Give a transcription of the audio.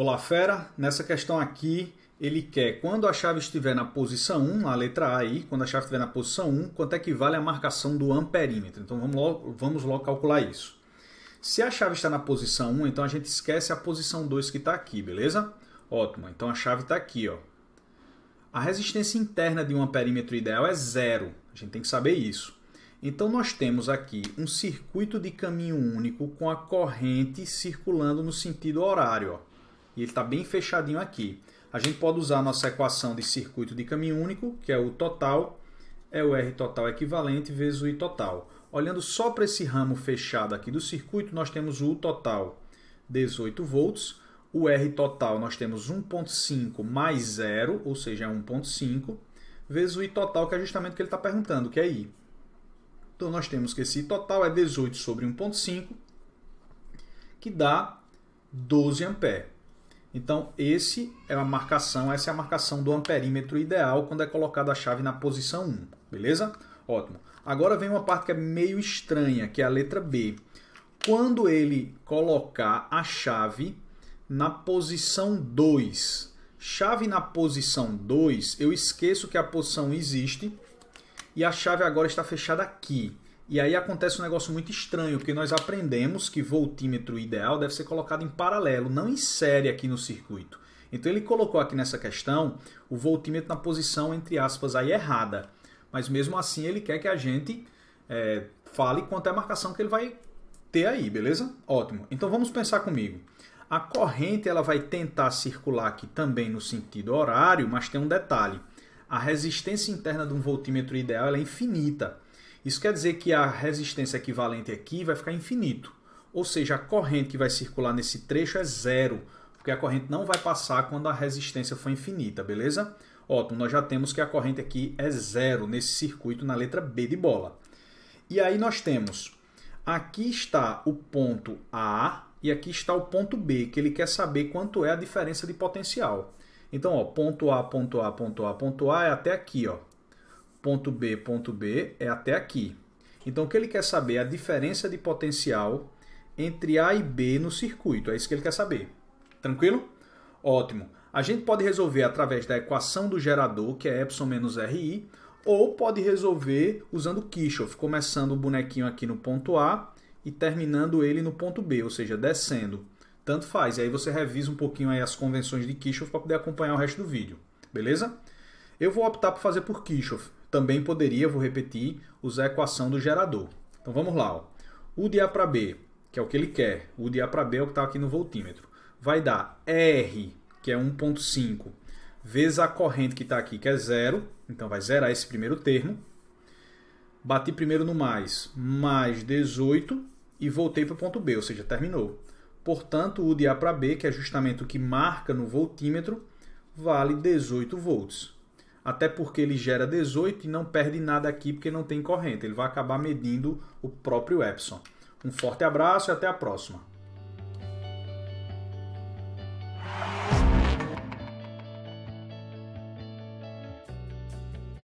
Olá, fera! Nessa questão aqui, ele quer quando a chave estiver na posição 1, a letra A aí, quando a chave estiver na posição 1, quanto é que vale a marcação do amperímetro. Então vamos logo, vamos logo calcular isso. Se a chave está na posição 1, então a gente esquece a posição 2 que está aqui, beleza? Ótimo, então a chave está aqui. Ó. A resistência interna de um amperímetro ideal é zero, a gente tem que saber isso. Então nós temos aqui um circuito de caminho único com a corrente circulando no sentido horário. Ó e ele está bem fechadinho aqui. A gente pode usar a nossa equação de circuito de caminho único, que é o total, é o R total equivalente vezes o I total. Olhando só para esse ramo fechado aqui do circuito, nós temos o U total 18 volts, o R total nós temos 1.5 mais 0, ou seja, 1.5, é vezes o I total, que é justamente o que ele está perguntando, que é I. Então nós temos que esse I total é 18 sobre 1.5, que dá 12 ampere. Então, esse é a marcação, essa é a marcação do amperímetro ideal quando é colocada a chave na posição 1, beleza? Ótimo. Agora vem uma parte que é meio estranha, que é a letra B. Quando ele colocar a chave na posição 2, chave na posição 2, eu esqueço que a posição existe e a chave agora está fechada aqui. E aí acontece um negócio muito estranho, que nós aprendemos que voltímetro ideal deve ser colocado em paralelo, não em série aqui no circuito. Então ele colocou aqui nessa questão o voltímetro na posição, entre aspas, aí errada. Mas mesmo assim ele quer que a gente é, fale quanto é a marcação que ele vai ter aí, beleza? Ótimo. Então vamos pensar comigo. A corrente ela vai tentar circular aqui também no sentido horário, mas tem um detalhe. A resistência interna de um voltímetro ideal é infinita. Isso quer dizer que a resistência equivalente aqui vai ficar infinito. Ou seja, a corrente que vai circular nesse trecho é zero, porque a corrente não vai passar quando a resistência for infinita, beleza? Ótimo, nós já temos que a corrente aqui é zero nesse circuito na letra B de bola. E aí nós temos, aqui está o ponto A e aqui está o ponto B, que ele quer saber quanto é a diferença de potencial. Então, ó, ponto A, ponto A, ponto A, ponto A é até aqui, ó, ponto B, ponto B é até aqui. Então o que ele quer saber é a diferença de potencial entre A e B no circuito. É isso que ele quer saber. Tranquilo? Ótimo. A gente pode resolver através da equação do gerador, que é ε menos RI, ou pode resolver usando Kirchhoff, começando o bonequinho aqui no ponto A e terminando ele no ponto B, ou seja, descendo. Tanto faz. E aí você revisa um pouquinho aí as convenções de Kirchhoff para poder acompanhar o resto do vídeo. Beleza? Eu vou optar por fazer por Kirchhoff também poderia, vou repetir, usar a equação do gerador. Então vamos lá. Ó. U de A para B, que é o que ele quer. U de A para B é o que está aqui no voltímetro. Vai dar R, que é 1.5, vezes a corrente que está aqui, que é zero. Então vai zerar esse primeiro termo. Bati primeiro no mais, mais 18 e voltei para o ponto B, ou seja, terminou. Portanto, U de A para B, que é justamente o que marca no voltímetro, vale 18 volts até porque ele gera 18 e não perde nada aqui porque não tem corrente. Ele vai acabar medindo o próprio Epson. Um forte abraço e até a próxima.